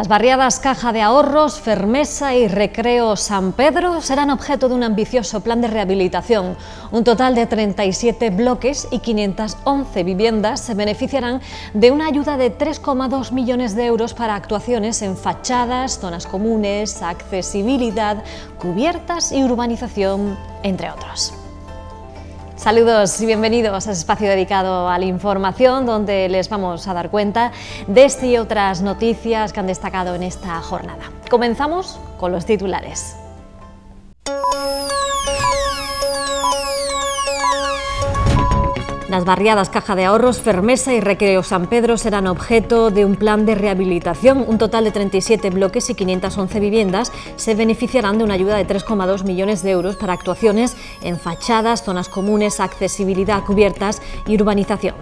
Las barriadas Caja de Ahorros, Fermesa y Recreo San Pedro serán objeto de un ambicioso plan de rehabilitación. Un total de 37 bloques y 511 viviendas se beneficiarán de una ayuda de 3,2 millones de euros para actuaciones en fachadas, zonas comunes, accesibilidad, cubiertas y urbanización, entre otros. Saludos y bienvenidos a este espacio dedicado a la información donde les vamos a dar cuenta de estas y otras noticias que han destacado en esta jornada. Comenzamos con los titulares. Las barriadas Caja de Ahorros, Fermesa y Recreo San Pedro serán objeto de un plan de rehabilitación. Un total de 37 bloques y 511 viviendas se beneficiarán de una ayuda de 3,2 millones de euros para actuaciones en fachadas, zonas comunes, accesibilidad, cubiertas y urbanización.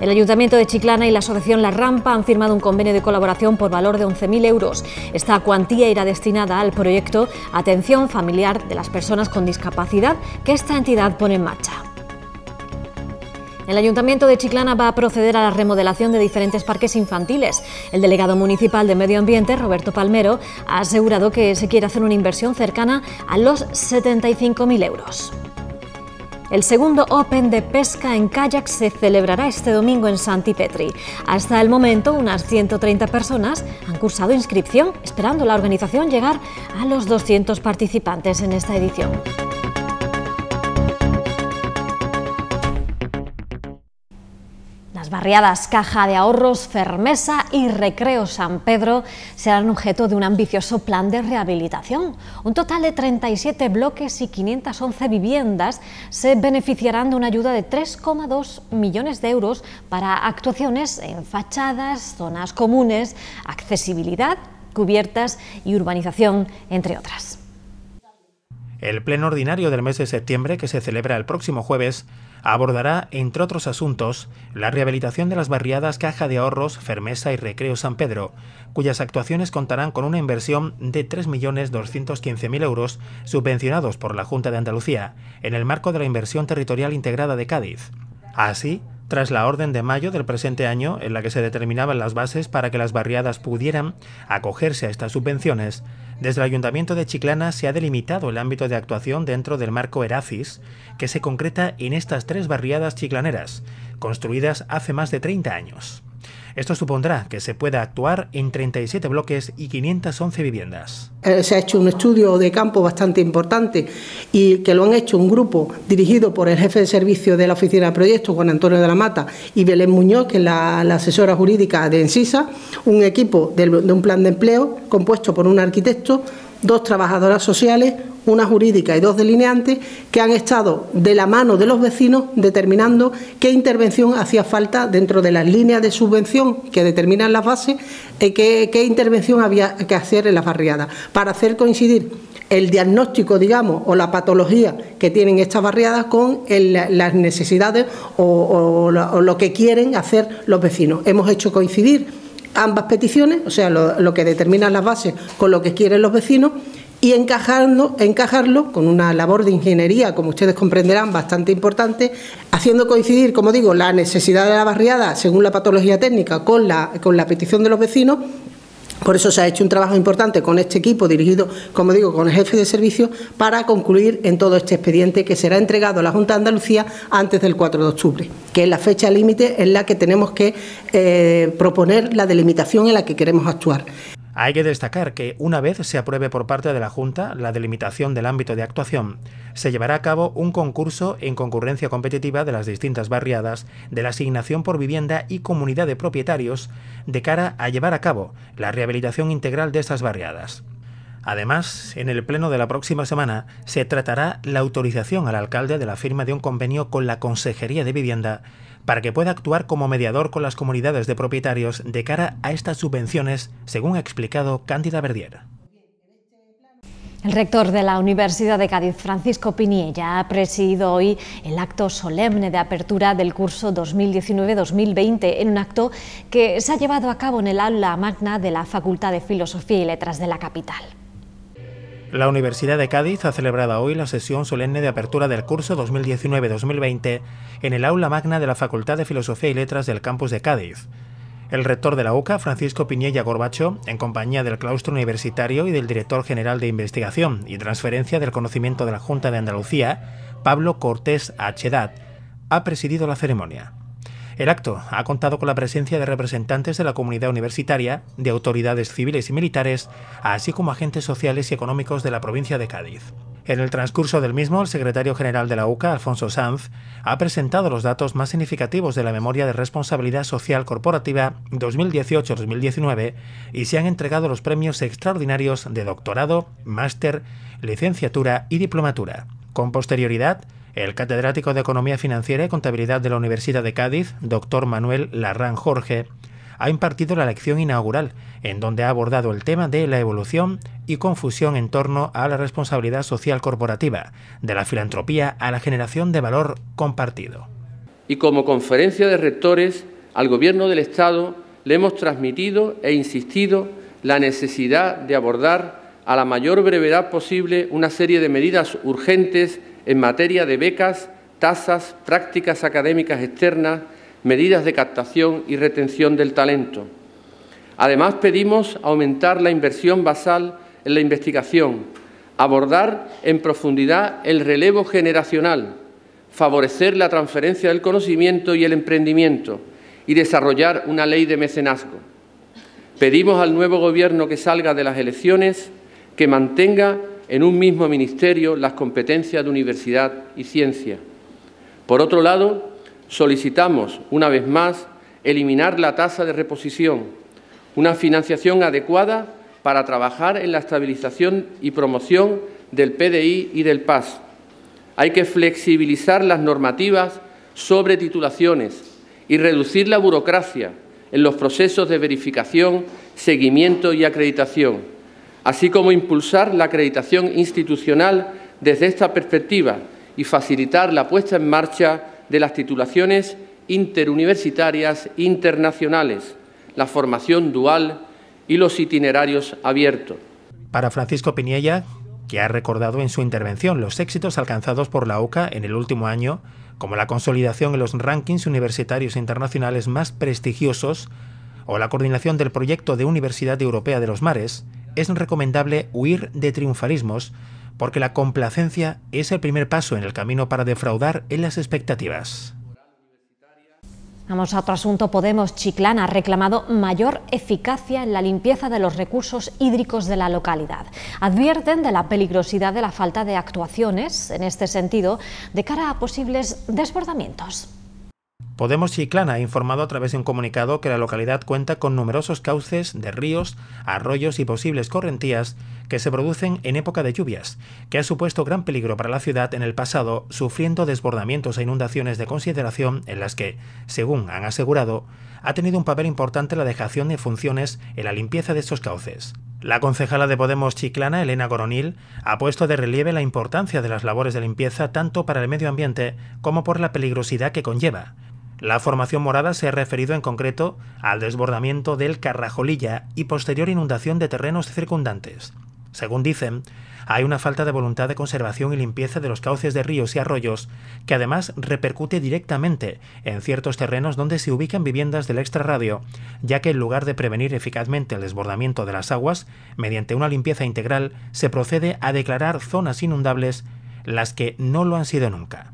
El Ayuntamiento de Chiclana y la Asociación La Rampa han firmado un convenio de colaboración por valor de 11.000 euros. Esta cuantía irá destinada al proyecto Atención Familiar de las Personas con Discapacidad que esta entidad pone en marcha. El Ayuntamiento de Chiclana va a proceder a la remodelación de diferentes parques infantiles. El delegado municipal de Medio Ambiente, Roberto Palmero, ha asegurado que se quiere hacer una inversión cercana a los 75.000 euros. El segundo Open de pesca en kayak se celebrará este domingo en Santipetri. Hasta el momento, unas 130 personas han cursado inscripción, esperando la organización llegar a los 200 participantes en esta edición. barriadas Caja de Ahorros, Fermesa y Recreo San Pedro serán objeto de un ambicioso plan de rehabilitación. Un total de 37 bloques y 511 viviendas se beneficiarán de una ayuda de 3,2 millones de euros para actuaciones en fachadas, zonas comunes, accesibilidad, cubiertas y urbanización, entre otras. El pleno ordinario del mes de septiembre, que se celebra el próximo jueves, abordará, entre otros asuntos, la rehabilitación de las barriadas Caja de Ahorros, Fermesa y Recreo San Pedro, cuyas actuaciones contarán con una inversión de 3.215.000 euros subvencionados por la Junta de Andalucía, en el marco de la inversión territorial integrada de Cádiz. Así, tras la orden de mayo del presente año, en la que se determinaban las bases para que las barriadas pudieran acogerse a estas subvenciones, desde el Ayuntamiento de Chiclana se ha delimitado el ámbito de actuación dentro del marco Erafis, que se concreta en estas tres barriadas chiclaneras, construidas hace más de 30 años. Esto supondrá que se pueda actuar en 37 bloques y 511 viviendas. Eh, se ha hecho un estudio de campo bastante importante y que lo han hecho un grupo dirigido por el jefe de servicio de la Oficina de Proyectos, Juan Antonio de la Mata, y Belén Muñoz, que es la, asesora jurídica de Encisa, un equipo de un plan de empleo compuesto por un arquitecto, dos trabajadoras sociales, una jurídica y dos delineantes, que han estado de la mano de los vecinos determinando qué intervención hacía falta dentro de las líneas de subvención que determinan las bases, eh, qué, intervención había que hacer en las barriadas, para hacer coincidir el diagnóstico, digamos, o la patología que tienen estas barriadas con las necesidades o lo que quieren hacer los vecinos. Hemos hecho coincidir ambas peticiones, o sea, lo, que determinan las bases con lo que quieren los vecinos, y encajarlo, encajarlo con una labor de ingeniería, como ustedes comprenderán, bastante importante, haciendo coincidir, como digo, la necesidad de la barriada según la patología técnica con la, con la petición de los vecinos por eso se ha hecho un trabajo importante con este equipo dirigido, como digo, con el jefe de servicio para concluir en todo este expediente que será entregado a la Junta de Andalucía antes del 4 de octubre, que es la fecha límite en la que tenemos que eh, proponer la delimitación en la que queremos actuar. Hay que destacar que, una vez se apruebe por parte de la Junta la delimitación del ámbito de actuación, se llevará a cabo un concurso en concurrencia competitiva de las distintas barriadas de la asignación por vivienda y comunidad de propietarios de cara a llevar a cabo la rehabilitación integral de estas barriadas. Además, en el pleno de la próxima semana se tratará la autorización al alcalde de la firma de un convenio con la Consejería de Vivienda para que pueda actuar como mediador con las comunidades de propietarios de cara a estas subvenciones, según ha explicado Cándida Verdier. El rector de la Universidad de Cádiz, Francisco Piniella, ha presidido hoy el acto solemne de apertura del curso 2019-2020 en un acto que se ha llevado a cabo en el aula magna de la Facultad de Filosofía y Letras de la capital. La Universidad de Cádiz ha celebrado hoy la sesión solemne de apertura del curso 2019-2020 en el aula magna de la Facultad de Filosofía y Letras del campus de Cádiz. El rector de la UCA, Francisco Piñella Gorbacho, en compañía del claustro universitario y del director general de investigación y transferencia del conocimiento de la Junta de Andalucía, Pablo Cortés Edad, ha presidido la ceremonia. El acto ha contado con la presencia de representantes de la comunidad universitaria, de autoridades civiles y militares, así como agentes sociales y económicos de la provincia de Cádiz. En el transcurso del mismo, el secretario general de la UCA, Alfonso Sanz, ha presentado los datos más significativos de la memoria de responsabilidad social corporativa 2018-2019 y se han entregado los premios extraordinarios de doctorado, máster, licenciatura y diplomatura. Con posterioridad, el catedrático de Economía Financiera y Contabilidad de la Universidad de Cádiz, doctor Manuel Larrán Jorge, ha impartido la lección inaugural, en donde ha abordado el tema de la evolución y confusión en torno a la responsabilidad social corporativa, de la filantropía a la generación de valor compartido. Y como conferencia de rectores, al Gobierno del Estado le hemos transmitido e insistido la necesidad de abordar a la mayor brevedad posible una serie de medidas urgentes en materia de becas, tasas, prácticas académicas externas, medidas de captación y retención del talento. Además, pedimos aumentar la inversión basal en la investigación, abordar en profundidad el relevo generacional, favorecer la transferencia del conocimiento y el emprendimiento y desarrollar una ley de mecenazgo. Pedimos al nuevo Gobierno que salga de las elecciones que mantenga en un mismo ministerio las competencias de universidad y ciencia. Por otro lado, solicitamos, una vez más, eliminar la tasa de reposición, una financiación adecuada para trabajar en la estabilización y promoción del PDI y del PAS. Hay que flexibilizar las normativas sobre titulaciones y reducir la burocracia en los procesos de verificación, seguimiento y acreditación así como impulsar la acreditación institucional desde esta perspectiva y facilitar la puesta en marcha de las titulaciones interuniversitarias internacionales, la formación dual y los itinerarios abiertos. Para Francisco Piniella, que ha recordado en su intervención los éxitos alcanzados por la OCA en el último año, como la consolidación en los rankings universitarios internacionales más prestigiosos o la coordinación del proyecto de Universidad Europea de los Mares, es recomendable huir de triunfalismos porque la complacencia es el primer paso en el camino para defraudar en las expectativas. Vamos a otro asunto. Podemos Chiclana ha reclamado mayor eficacia en la limpieza de los recursos hídricos de la localidad. Advierten de la peligrosidad de la falta de actuaciones en este sentido de cara a posibles desbordamientos. Podemos Chiclana ha informado a través de un comunicado que la localidad cuenta con numerosos cauces de ríos, arroyos y posibles correntías que se producen en época de lluvias, que ha supuesto gran peligro para la ciudad en el pasado, sufriendo desbordamientos e inundaciones de consideración en las que, según han asegurado, ha tenido un papel importante la dejación de funciones en la limpieza de estos cauces. La concejala de Podemos Chiclana, Elena Coronil, ha puesto de relieve la importancia de las labores de limpieza tanto para el medio ambiente como por la peligrosidad que conlleva la formación morada se ha referido en concreto al desbordamiento del Carrajolilla y posterior inundación de terrenos circundantes. Según dicen, hay una falta de voluntad de conservación y limpieza de los cauces de ríos y arroyos, que además repercute directamente en ciertos terrenos donde se ubican viviendas del extrarradio, ya que en lugar de prevenir eficazmente el desbordamiento de las aguas, mediante una limpieza integral, se procede a declarar zonas inundables las que no lo han sido nunca.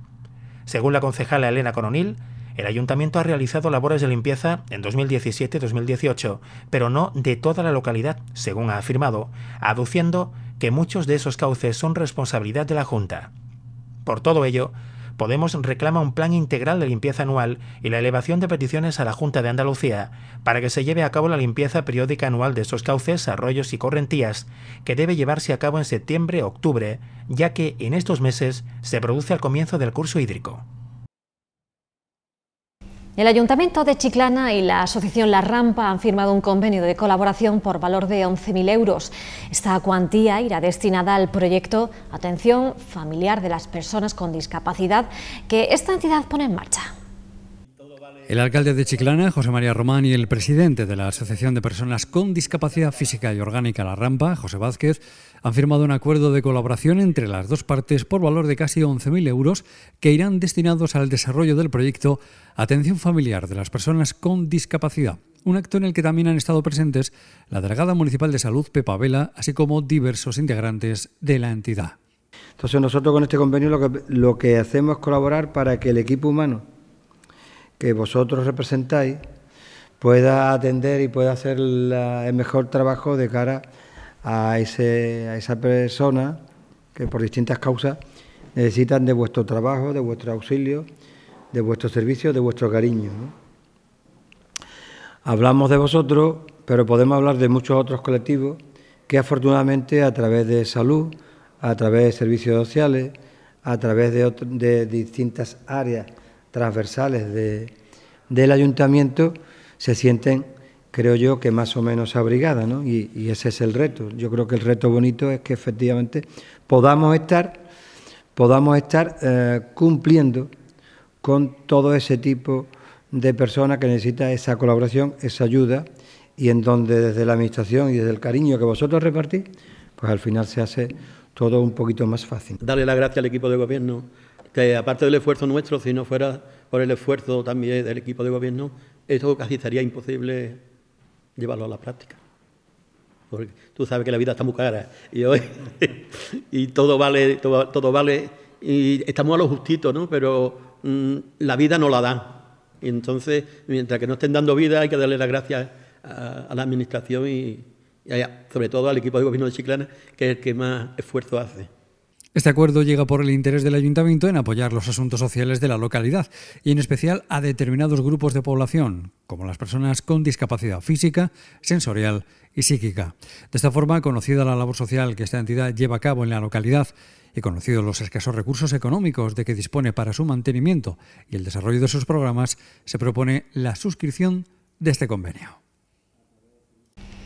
Según la concejala Elena Coronil, el ayuntamiento ha realizado labores de limpieza en 2017-2018, pero no de toda la localidad, según ha afirmado, aduciendo que muchos de esos cauces son responsabilidad de la Junta. Por todo ello, Podemos reclama un plan integral de limpieza anual y la elevación de peticiones a la Junta de Andalucía para que se lleve a cabo la limpieza periódica anual de esos cauces, arroyos y correntías, que debe llevarse a cabo en septiembre-octubre, ya que en estos meses se produce al comienzo del curso hídrico. El Ayuntamiento de Chiclana y la Asociación La Rampa han firmado un convenio de colaboración por valor de 11.000 euros. Esta cuantía irá destinada al proyecto Atención Familiar de las Personas con Discapacidad que esta entidad pone en marcha. El alcalde de Chiclana, José María Román, y el presidente de la Asociación de Personas con Discapacidad Física y Orgánica La Rampa, José Vázquez, han firmado un acuerdo de colaboración entre las dos partes por valor de casi 11.000 euros que irán destinados al desarrollo del proyecto Atención Familiar de las Personas con Discapacidad. Un acto en el que también han estado presentes la delegada municipal de salud, Pepa Vela, así como diversos integrantes de la entidad. Entonces nosotros con este convenio lo que, lo que hacemos es colaborar para que el equipo humano que vosotros representáis pueda atender y pueda hacer el mejor trabajo de cara a, a esa persona que por distintas causas necesitan de vuestro trabajo, de vuestro auxilio, de vuestro servicio, de vuestro cariño. Hablamos de vosotros, pero podemos hablar de muchos otros colectivos que afortunadamente a través de salud, a través de servicios sociales, a través de, de distintas áreas transversales de, del ayuntamiento se sienten, creo yo, que más o menos abrigadas, ¿no? Y, ese es el reto. Yo creo que el reto bonito es que efectivamente podamos estar, podamos estar eh, cumpliendo con todo ese tipo de personas que necesita esa colaboración, esa ayuda, y en donde desde la administración y desde el cariño que vosotros repartís, pues al final se hace todo un poquito más fácil. Dale la gracias al equipo de gobierno que aparte del esfuerzo nuestro, si no fuera por el esfuerzo también del equipo de gobierno, eso casi sería imposible llevarlo a la práctica. Porque tú sabes que la vida está muy cara y hoy y todo vale, todo, vale y estamos a lo justito, ¿no? Pero mm, la vida no la da. Y entonces, mientras que no estén dando vida, hay que darle las gracias a, la administración y, sobre todo al equipo de gobierno de Chiclana, que es el que más esfuerzo hace. Este acuerdo llega por el interés del ayuntamiento en apoyar los asuntos sociales de la localidad y en especial a determinados grupos de población, como las personas con discapacidad física, sensorial y psíquica. De esta forma, conocida la labor social que esta entidad lleva a cabo en la localidad y conocidos los escasos recursos económicos de que dispone para su mantenimiento y el desarrollo de sus programas, se propone la suscripción de este convenio.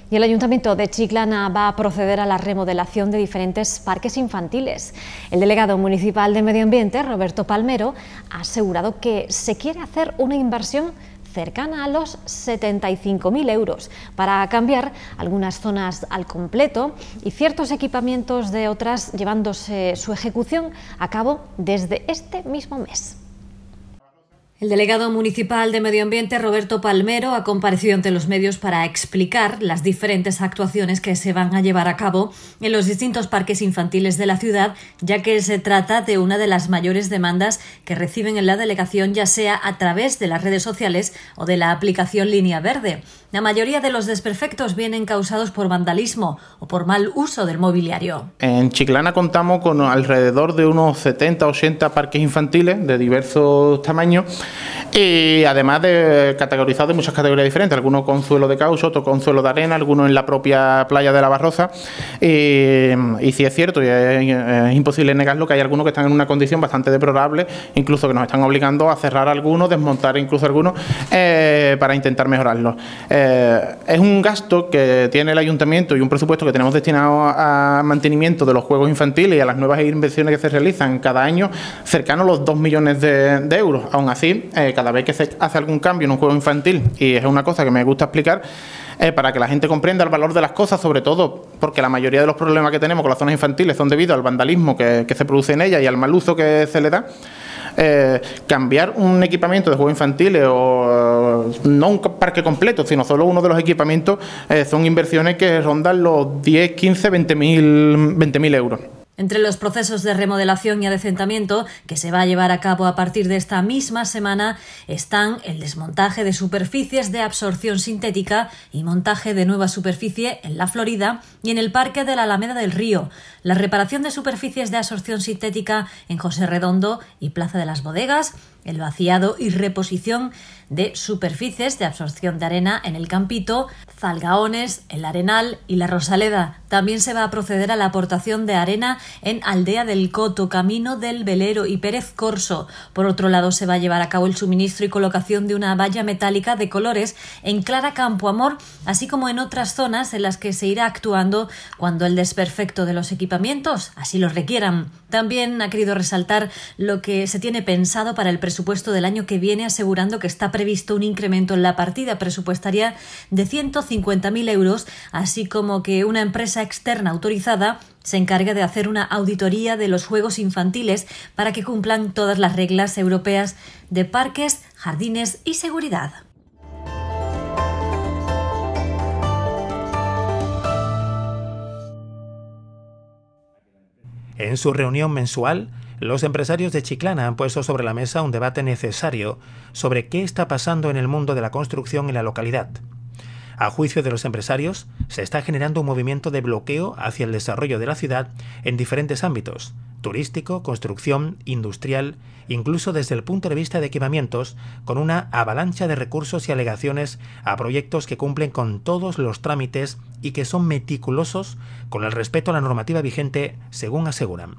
Y el Ayuntamiento de Chiclana va a proceder a la remodelación de diferentes parques infantiles. El delegado municipal de Medio Ambiente, Roberto Palmero, ha asegurado que se quiere hacer una inversión cercana a los 75.000 euros para cambiar algunas zonas al completo y ciertos equipamientos de otras llevándose su ejecución a cabo desde este mismo mes. El delegado municipal de Medio Ambiente, Roberto Palmero, ha comparecido ante los medios para explicar las diferentes actuaciones que se van a llevar a cabo en los distintos parques infantiles de la ciudad, ya que se trata de una de las mayores demandas que reciben en la delegación, ya sea a través de las redes sociales o de la aplicación Línea Verde. La mayoría de los desperfectos vienen causados por vandalismo o por mal uso del mobiliario. En Chiclana contamos con alrededor de unos 70 o 80 parques infantiles de diversos tamaños y además de categorizados de muchas categorías diferentes, algunos con suelo de caucho, otros con suelo de arena, algunos en la propia playa de la Barroza. Y, si es cierto, y es, imposible negarlo, que hay algunos que están en una condición bastante deplorable, incluso que nos están obligando a cerrar algunos, desmontar incluso algunos, eh, para intentar mejorarlos. Eh, es un gasto que tiene el ayuntamiento y un presupuesto que tenemos destinado a mantenimiento de los juegos infantiles y a las nuevas inversiones que se realizan cada año, cercano a los 2 millones de, de euros. Aún así, eh, cada vez que se hace algún cambio en un juego infantil, y es una cosa que me gusta explicar, eh, para que la gente comprenda el valor de las cosas, sobre todo porque la mayoría de los problemas que tenemos con las zonas infantiles son debido al vandalismo que, se produce en ellas y al mal uso que se le da. Eh, cambiar un equipamiento de juego infantil o no un parque completo, sino solo uno de los equipamientos, son inversiones que rondan los 10, 15, 20 mil euros. Entre los procesos de remodelación y adecentamiento que se va a llevar a cabo a partir de esta misma semana están el desmontaje de superficies de absorción sintética y montaje de nueva superficie en la Florida y en el Parque de la Alameda del Río, la reparación de superficies de absorción sintética en José Redondo y Plaza de las Bodegas, el vaciado y reposición de superficies de absorción de arena en el Campito, Zalgaones, el Arenal y la Rosaleda. También se va a proceder a la aportación de arena en Aldea del Coto, Camino del Velero y Pérez Corso. Por otro lado, se va a llevar a cabo el suministro y colocación de una valla metálica de colores en Clara campo amor así como en otras zonas en las que se irá actuando cuando el desperfecto de los equipamientos así los requieran. También ha querido resaltar lo que se tiene pensado para el presupuesto presupuesto del año que viene asegurando que está previsto un incremento en la partida presupuestaria de 150.000 euros, así como que una empresa externa autorizada se encarga de hacer una auditoría de los juegos infantiles para que cumplan todas las reglas europeas de parques, jardines y seguridad. En su reunión mensual, los empresarios de Chiclana han puesto sobre la mesa un debate necesario sobre qué está pasando en el mundo de la construcción en la localidad. A juicio de los empresarios, se está generando un movimiento de bloqueo hacia el desarrollo de la ciudad en diferentes ámbitos, turístico, construcción, industrial, incluso desde el punto de vista de equipamientos, con una avalancha de recursos y alegaciones a proyectos que cumplen con todos los trámites y que son meticulosos con el respeto a la normativa vigente, según aseguran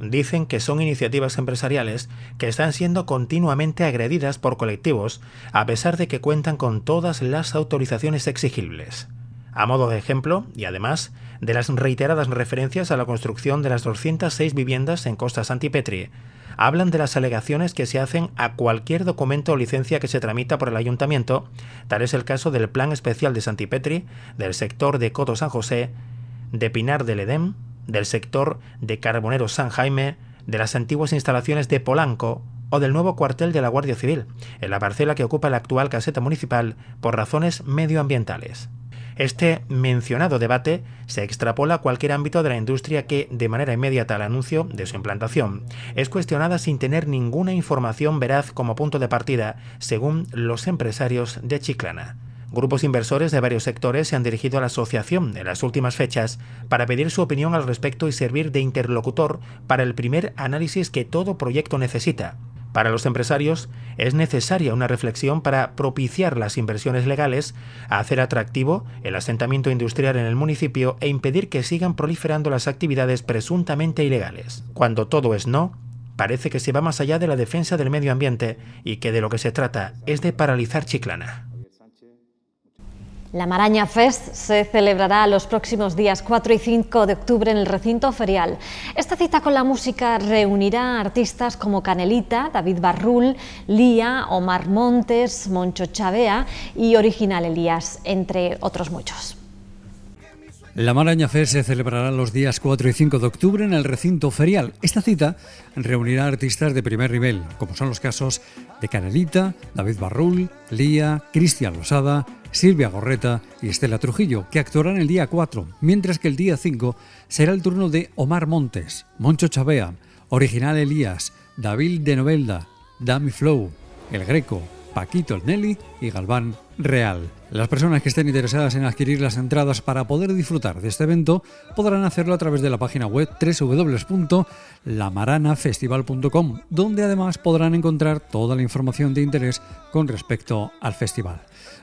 dicen que son iniciativas empresariales que están siendo continuamente agredidas por colectivos a pesar de que cuentan con todas las autorizaciones exigibles. A modo de ejemplo, y además de las reiteradas referencias a la construcción de las 206 viviendas en Costa Santipetri, hablan de las alegaciones que se hacen a cualquier documento o licencia que se tramita por el ayuntamiento, tal es el caso del Plan Especial de Santipetri, del sector de Coto San José, de Pinar del Edén, del sector de Carbonero San Jaime, de las antiguas instalaciones de Polanco o del nuevo cuartel de la Guardia Civil, en la parcela que ocupa la actual caseta municipal por razones medioambientales. Este mencionado debate se extrapola a cualquier ámbito de la industria que, de manera inmediata al anuncio de su implantación, es cuestionada sin tener ninguna información veraz como punto de partida, según los empresarios de Chiclana. Grupos inversores de varios sectores se han dirigido a la asociación en las últimas fechas para pedir su opinión al respecto y servir de interlocutor para el primer análisis que todo proyecto necesita. Para los empresarios es necesaria una reflexión para propiciar las inversiones legales, hacer atractivo el asentamiento industrial en el municipio e impedir que sigan proliferando las actividades presuntamente ilegales. Cuando todo es no, parece que se va más allá de la defensa del medio ambiente y que de lo que se trata es de paralizar Chiclana. La Maraña Fest se celebrará los próximos días 4 y 5 de octubre en el recinto ferial. Esta cita con la música reunirá a artistas como Canelita, David Barrul, Lía, Omar Montes, Moncho Chavea y Original Elías, entre otros muchos. La Maraña Fest se celebrará los días 4 y 5 de octubre en el recinto ferial. Esta cita reunirá artistas de primer nivel, como son los casos de Canelita, David Barrul, Lía, Cristian Losada, Silvia Gorreta y Estela Trujillo, que actuarán el día 4, mientras que el día 5 será el turno de Omar Montes, Moncho Chavea, Original Elías, David de Novelda, Dami Flow, El Greco, Paquito El Nelly y Galván Real. Las personas que estén interesadas en adquirir las entradas para poder disfrutar de este evento podrán hacerlo a través de la página web www.lamaranafestival.com, donde además podrán encontrar toda la información de interés con respecto al festival.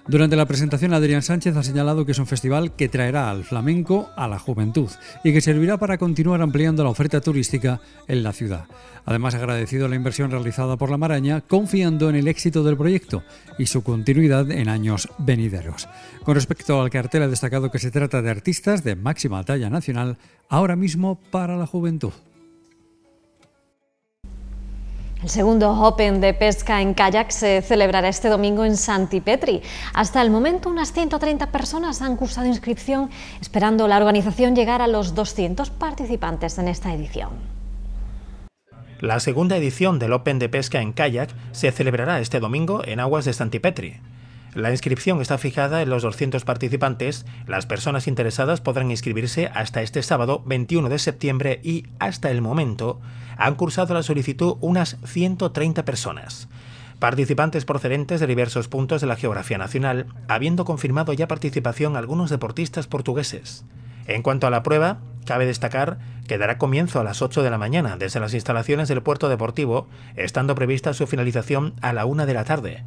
Durante la presentación, Adrián Sánchez ha señalado que es un festival que traerá al flamenco a la juventud y que servirá para continuar ampliando la oferta turística en la ciudad. Además, ha agradecido la inversión realizada por La Maraña, confiando en el éxito del proyecto y su continuidad en años venideros. Con respecto al cartel, ha destacado que se trata de artistas de máxima talla nacional, ahora mismo para la juventud. El segundo Open de pesca en kayak se celebrará este domingo en Santipetri. Hasta el momento, unas 130 personas han cursado inscripción, esperando la organización llegar a los 200 participantes en esta edición. La segunda edición del Open de Pesca en Kayak se celebrará este domingo en aguas de Santipetri. La inscripción está fijada en los 200 participantes. Las personas interesadas podrán inscribirse hasta este sábado 21 de septiembre y, hasta el momento, han cursado la solicitud unas 130 personas participantes procedentes de diversos puntos de la geografía nacional, habiendo confirmado ya participación algunos deportistas portugueses. En cuanto a la prueba, cabe destacar que dará comienzo a las 8 de la mañana desde las instalaciones del puerto deportivo, estando prevista su finalización a la 1 de la tarde.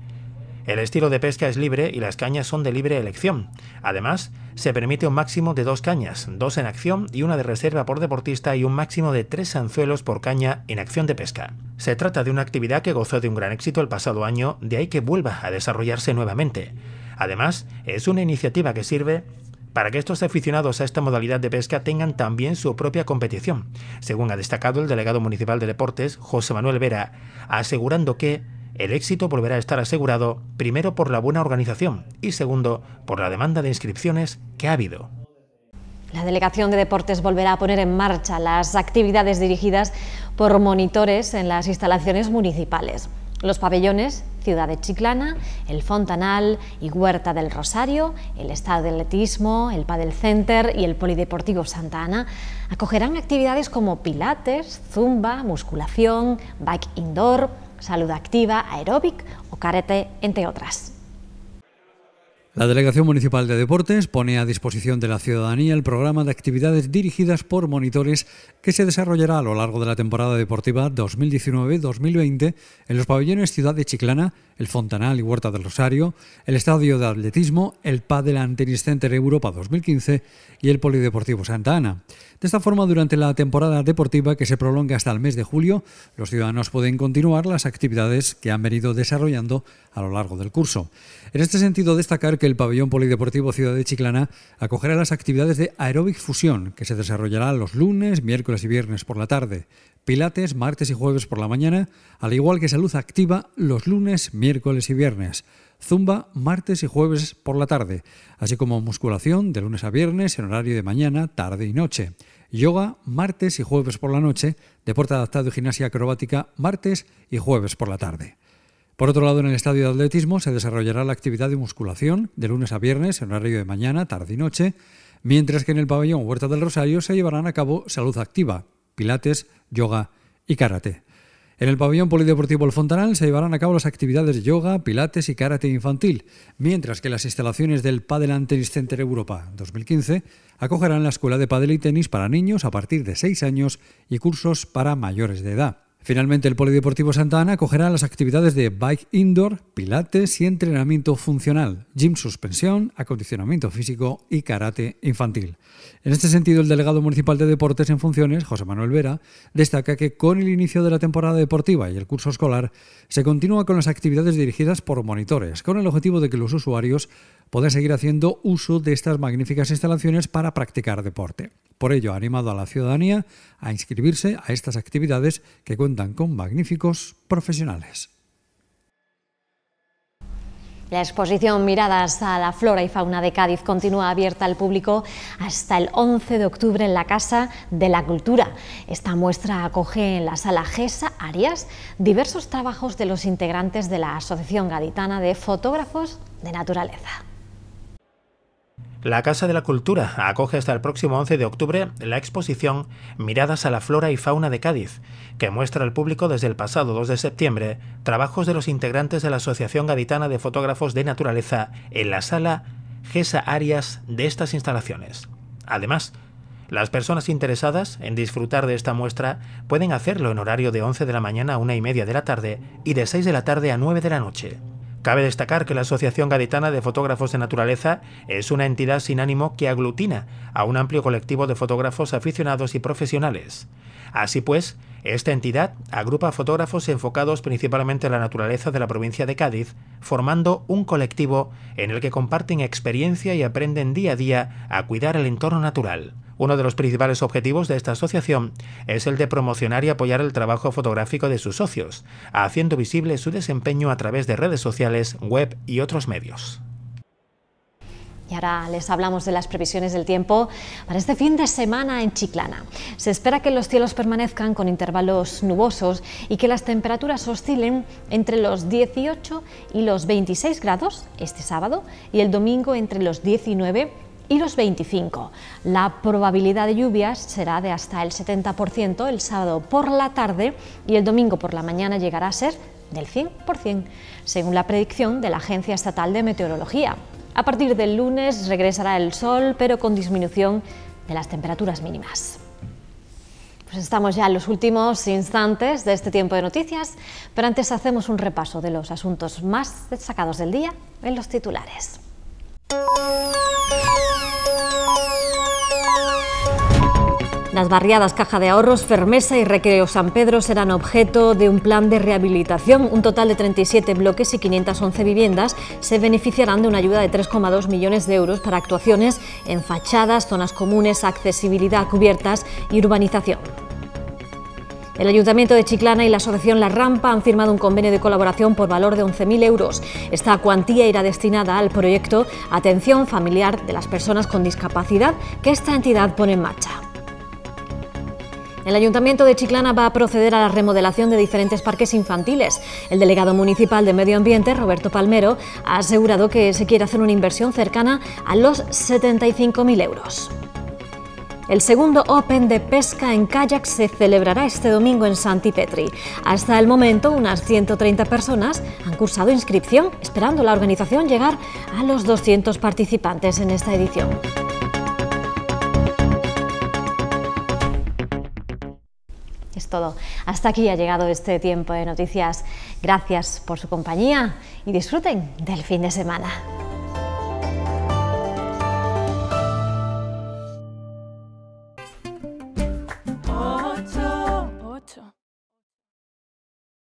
El estilo de pesca es libre y las cañas son de libre elección. Además, se permite un máximo de dos cañas, dos en acción y una de reserva por deportista y un máximo de tres anzuelos por caña en acción de pesca. Se trata de una actividad que gozó de un gran éxito el pasado año, de ahí que vuelva a desarrollarse nuevamente. Además, es una iniciativa que sirve para que estos aficionados a esta modalidad de pesca tengan también su propia competición, según ha destacado el delegado municipal de deportes, José Manuel Vera, asegurando que el éxito volverá a estar asegurado primero por la buena organización y segundo por la demanda de inscripciones que ha habido. La Delegación de Deportes volverá a poner en marcha las actividades dirigidas por monitores en las instalaciones municipales. Los pabellones Ciudad de Chiclana, el Fontanal y Huerta del Rosario, el Estado de Atletismo, el Padel Center y el Polideportivo Santa Ana acogerán actividades como pilates, zumba, musculación, bike indoor, Salud Activa, aeróbic o Carete, entre otras. La Delegación Municipal de Deportes pone a disposición de la ciudadanía el programa de actividades dirigidas por monitores que se desarrollará a lo largo de la temporada deportiva 2019-2020 en los pabellones Ciudad de Chiclana, el Fontanal y Huerta del Rosario, el Estadio de Atletismo, el Padel del Center Europa 2015 y el Polideportivo Santa Ana. De esta forma, durante la temporada deportiva que se prolonga hasta el mes de julio, los ciudadanos pueden continuar las actividades que han venido desarrollando a lo largo del curso. En este sentido, destacar que el pabellón polideportivo Ciudad de Chiclana acogerá las actividades de Aerobic fusión, que se desarrollará los lunes, miércoles y viernes por la tarde, pilates martes y jueves por la mañana, al igual que salud activa los lunes, miércoles y viernes. Zumba martes y jueves por la tarde, así como musculación de lunes a viernes en horario de mañana, tarde y noche. Yoga martes y jueves por la noche, deporte adaptado y gimnasia acrobática martes y jueves por la tarde. Por otro lado, en el estadio de atletismo se desarrollará la actividad de musculación de lunes a viernes en horario de mañana, tarde y noche, mientras que en el pabellón Huerta del Rosario se llevarán a cabo salud activa, pilates, yoga y karate. En el pabellón polideportivo El Fontanal se llevarán a cabo las actividades de yoga, pilates y karate infantil, mientras que las instalaciones del Padel Tennis Center Europa 2015 acogerán la escuela de padel y tenis para niños a partir de 6 años y cursos para mayores de edad. Finalmente, el Polideportivo Santa Ana acogerá las actividades de bike indoor, pilates y entrenamiento funcional, gym suspensión, acondicionamiento físico y karate infantil. En este sentido, el delegado municipal de deportes en funciones, José Manuel Vera, destaca que con el inicio de la temporada deportiva y el curso escolar, se continúa con las actividades dirigidas por monitores, con el objetivo de que los usuarios puedan seguir haciendo uso de estas magníficas instalaciones para practicar deporte. Por ello, ha animado a la ciudadanía a inscribirse a estas actividades que cuentan con magníficos profesionales. La exposición Miradas a la Flora y Fauna de Cádiz continúa abierta al público hasta el 11 de octubre en la Casa de la Cultura. Esta muestra acoge en la sala Gesa Arias diversos trabajos de los integrantes de la Asociación Gaditana de Fotógrafos de Naturaleza. La Casa de la Cultura acoge hasta el próximo 11 de octubre la exposición Miradas a la Flora y Fauna de Cádiz, que muestra al público desde el pasado 2 de septiembre trabajos de los integrantes de la Asociación Gaditana de Fotógrafos de Naturaleza en la sala Gesa Arias de estas instalaciones. Además, las personas interesadas en disfrutar de esta muestra pueden hacerlo en horario de 11 de la mañana a 1 y media de la tarde y de 6 de la tarde a 9 de la noche. Cabe destacar que la Asociación Gaditana de Fotógrafos de Naturaleza es una entidad sin ánimo que aglutina a un amplio colectivo de fotógrafos aficionados y profesionales. Así pues, esta entidad agrupa fotógrafos enfocados principalmente en la naturaleza de la provincia de Cádiz, formando un colectivo en el que comparten experiencia y aprenden día a día a cuidar el entorno natural. Uno de los principales objetivos de esta asociación es el de promocionar y apoyar el trabajo fotográfico de sus socios, haciendo visible su desempeño a través de redes sociales, web y otros medios. Y ahora les hablamos de las previsiones del tiempo para este fin de semana en Chiclana. Se espera que los cielos permanezcan con intervalos nubosos y que las temperaturas oscilen entre los 18 y los 26 grados este sábado y el domingo entre los 19 y y los 25. La probabilidad de lluvias será de hasta el 70% el sábado por la tarde y el domingo por la mañana llegará a ser del 100%, según la predicción de la Agencia Estatal de Meteorología. A partir del lunes regresará el sol, pero con disminución de las temperaturas mínimas. Pues estamos ya en los últimos instantes de este tiempo de noticias, pero antes hacemos un repaso de los asuntos más destacados del día en los titulares. Las barriadas Caja de Ahorros, Fermesa y Recreo San Pedro serán objeto de un plan de rehabilitación. Un total de 37 bloques y 511 viviendas se beneficiarán de una ayuda de 3,2 millones de euros para actuaciones en fachadas, zonas comunes, accesibilidad, cubiertas y urbanización. El Ayuntamiento de Chiclana y la Asociación La Rampa han firmado un convenio de colaboración por valor de 11.000 euros. Esta cuantía irá destinada al proyecto Atención Familiar de las Personas con Discapacidad que esta entidad pone en marcha. El Ayuntamiento de Chiclana va a proceder a la remodelación de diferentes parques infantiles. El delegado municipal de Medio Ambiente, Roberto Palmero, ha asegurado que se quiere hacer una inversión cercana a los 75.000 euros. El segundo Open de pesca en kayak se celebrará este domingo en Santipetri. Hasta el momento, unas 130 personas han cursado inscripción, esperando la organización llegar a los 200 participantes en esta edición. es todo. Hasta aquí ha llegado este tiempo de noticias. Gracias por su compañía y disfruten del fin de semana.